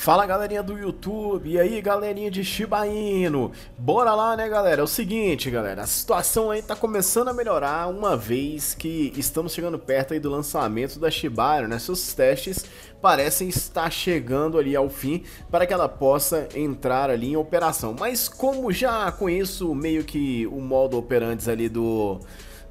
Fala galerinha do YouTube, e aí galerinha de Shiba Inu, bora lá né galera, é o seguinte galera, a situação aí tá começando a melhorar uma vez que estamos chegando perto aí do lançamento da Shiba Inu, né, seus testes parecem estar chegando ali ao fim para que ela possa entrar ali em operação, mas como já conheço meio que o modo operantes ali do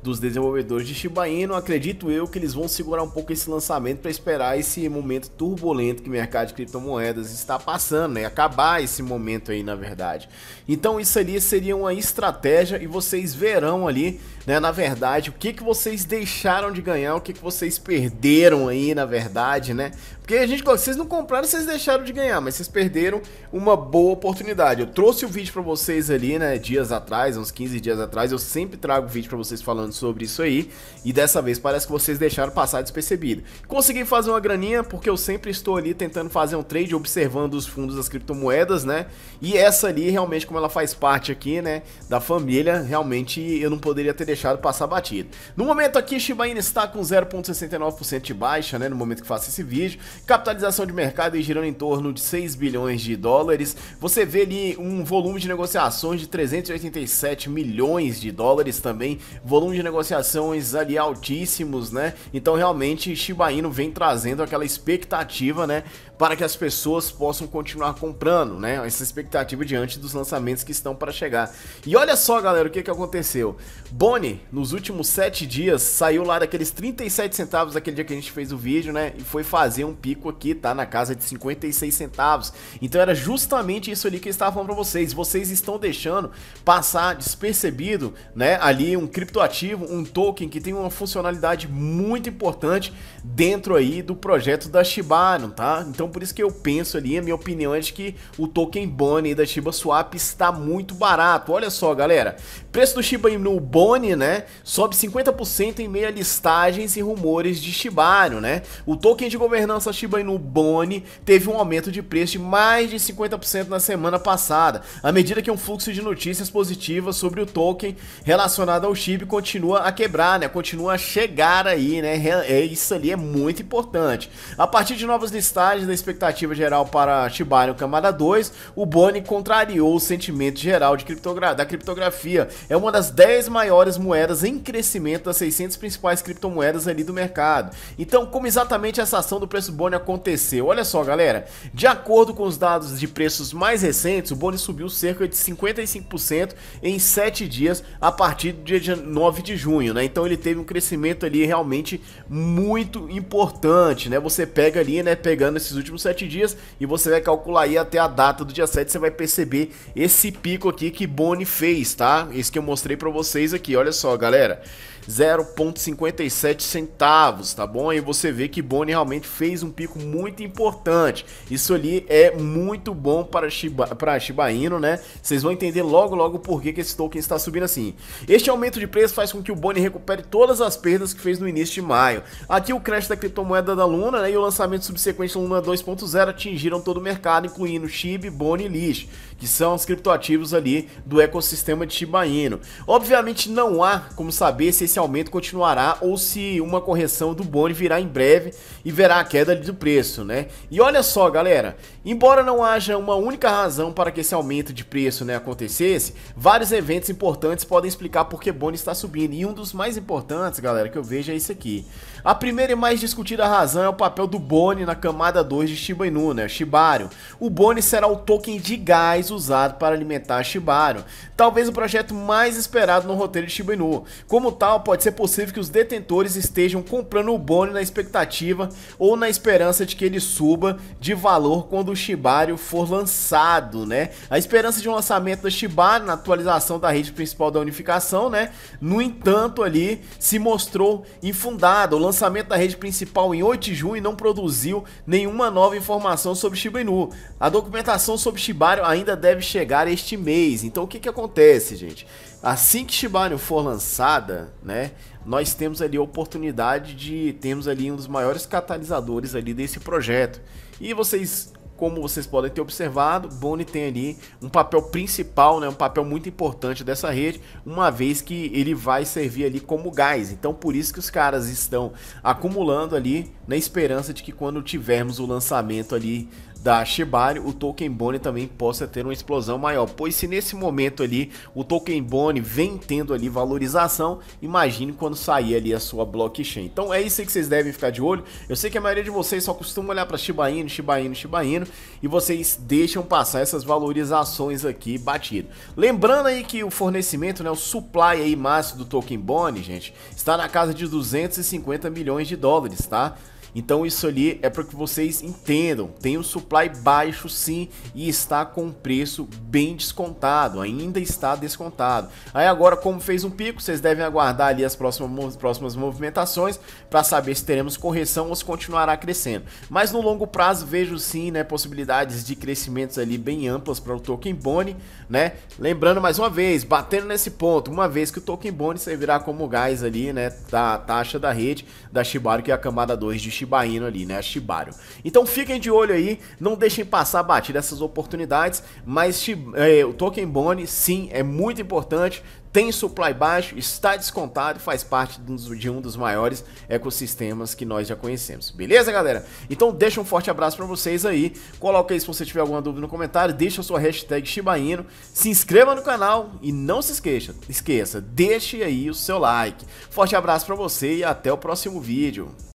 dos desenvolvedores de Shiba Inu, acredito eu que eles vão segurar um pouco esse lançamento para esperar esse momento turbulento que o mercado de criptomoedas está passando, né? Acabar esse momento aí, na verdade. Então isso ali seria uma estratégia e vocês verão ali, né, na verdade, o que que vocês deixaram de ganhar, o que que vocês perderam aí, na verdade, né? Porque a gente, vocês não compraram, vocês deixaram de ganhar, mas vocês perderam uma boa oportunidade. Eu trouxe o vídeo para vocês ali, né, dias atrás, uns 15 dias atrás, eu sempre trago vídeo para vocês falando sobre isso aí, e dessa vez parece que vocês deixaram passar despercebido. Consegui fazer uma graninha porque eu sempre estou ali tentando fazer um trade observando os fundos das criptomoedas, né? E essa ali realmente como ela faz parte aqui, né, da família, realmente eu não poderia ter deixado passar batido. No momento aqui Shiba Inu está com 0.69% de baixa, né, no momento que faço esse vídeo capitalização de mercado girando em torno de 6 bilhões de dólares. Você vê ali um volume de negociações de 387 milhões de dólares também, volume de negociações ali altíssimos, né? Então realmente Shiba Inu vem trazendo aquela expectativa, né? para que as pessoas possam continuar comprando, né? Essa expectativa diante dos lançamentos que estão para chegar. E olha só, galera, o que, que aconteceu. Boni, nos últimos 7 dias, saiu lá daqueles 37 centavos daquele dia que a gente fez o vídeo, né? E foi fazer um pico aqui, tá? Na casa de 56 centavos. Então era justamente isso ali que eu estava falando para vocês. Vocês estão deixando passar despercebido, né? Ali um criptoativo, um token que tem uma funcionalidade muito importante dentro aí do projeto da Shibano, tá? Então então por isso que eu penso ali, a minha opinião é de que o token Bonnie da Shiba Swap está muito barato. Olha só, galera. Preço do Shiba Inu Bonnie, né? Sobe 50% em meio a listagens e rumores de Shibano, né? O token de governança Shiba Inu Bonnie teve um aumento de preço de mais de 50% na semana passada, à medida que um fluxo de notícias positivas sobre o token relacionado ao Shiba continua a quebrar, né? Continua a chegar aí, né? É, isso ali é muito importante. A partir de novas listagens da expectativa geral para Shibarium Camada 2, o Bonnie contrariou o sentimento geral de criptogra da criptografia. É uma das 10 maiores moedas em crescimento das 600 principais criptomoedas ali do mercado. Então, como exatamente essa ação do preço Bonnie aconteceu? Olha só, galera. De acordo com os dados de preços mais recentes, o Bonnie subiu cerca de 55% em 7 dias a partir do dia 9 de junho, né? Então ele teve um crescimento ali realmente muito importante, né? Você pega ali, né, pegando esses últimos últimos 7 dias e você vai calcular aí até a data do dia 7, você vai perceber esse pico aqui que Boni fez, tá? Esse que eu mostrei para vocês aqui, olha só, galera. 0,57 centavos, tá bom? E você vê que Boni realmente fez um pico muito importante. Isso ali é muito bom para Shiba, para Shiba Inu, né? Vocês vão entender logo logo por que, que esse token está subindo assim. Este aumento de preço faz com que o Boni recupere todas as perdas que fez no início de maio. Aqui o crash da criptomoeda da Luna né, e o lançamento subsequente da Luna 2 2.0 atingiram todo o mercado, incluindo SHIB, BONE e LISH, que são os criptoativos ali do ecossistema de Shiba Inu. Obviamente não há como saber se esse aumento continuará ou se uma correção do BONE virá em breve e verá a queda do preço, né? E olha só, galera, embora não haja uma única razão para que esse aumento de preço né, acontecesse, vários eventos importantes podem explicar por que BONE está subindo. E um dos mais importantes, galera, que eu vejo é isso aqui. A primeira e mais discutida razão é o papel do BONE na camada 2 de Shiba Inu, né? Shibarium. O Bonnie será o token de gás usado para alimentar Shibarium, talvez o projeto mais esperado no roteiro de Shiba Inu. Como tal, pode ser possível que os detentores estejam comprando o Bonnie na expectativa ou na esperança de que ele suba de valor quando o Shibarium for lançado, né? A esperança de um lançamento da Shibarium na atualização da rede principal da unificação, né? No entanto, ali se mostrou infundada. O lançamento da rede principal em 8 de junho não produziu nenhuma nova informação sobre Shiba Inu. A documentação sobre Shibarium ainda deve chegar este mês. Então o que, que acontece, gente? Assim que Shibarium for lançada, né, nós temos ali a oportunidade de termos ali um dos maiores catalisadores ali desse projeto. E vocês como vocês podem ter observado, Boni tem ali um papel principal, né, um papel muito importante dessa rede, uma vez que ele vai servir ali como gás. Então por isso que os caras estão acumulando ali na esperança de que quando tivermos o lançamento ali da Shibari, o Token Bone também possa ter uma explosão maior. Pois se nesse momento ali o Token Bone vem tendo ali valorização, imagine quando sair ali a sua blockchain. Então é isso que vocês devem ficar de olho. Eu sei que a maioria de vocês só costuma olhar para Shiba Inu, Shiba Inu, Shiba Inu e vocês deixam passar essas valorizações aqui batido. Lembrando aí que o fornecimento, né, o supply aí máximo do Token Bone, gente, está na casa de 250 milhões de dólares, tá? Então isso ali é para que vocês entendam, tem um supply baixo sim e está com um preço bem descontado, ainda está descontado. Aí agora como fez um pico, vocês devem aguardar ali as próximas, próximas movimentações para saber se teremos correção ou se continuará crescendo. Mas no longo prazo vejo sim, né, possibilidades de crescimentos ali bem amplas para o token Boni, né? Lembrando mais uma vez, batendo nesse ponto, uma vez que o token Boni servirá como gás ali, né, da taxa da rede da Shibari que é a camada 2 de Shibari Shiba Inu ali, né? A Shibarium. Então fiquem de olho aí, não deixem passar batida essas oportunidades, mas é, o Token Bone, sim, é muito importante, tem supply baixo, está descontado, faz parte de um dos maiores ecossistemas que nós já conhecemos. Beleza, galera? Então deixa um forte abraço para vocês aí. Coloca aí se você tiver alguma dúvida no comentário, deixa a sua hashtag Shiba Inu, se inscreva no canal e não se esqueça, esqueça, deixe aí o seu like. Forte abraço para você e até o próximo vídeo.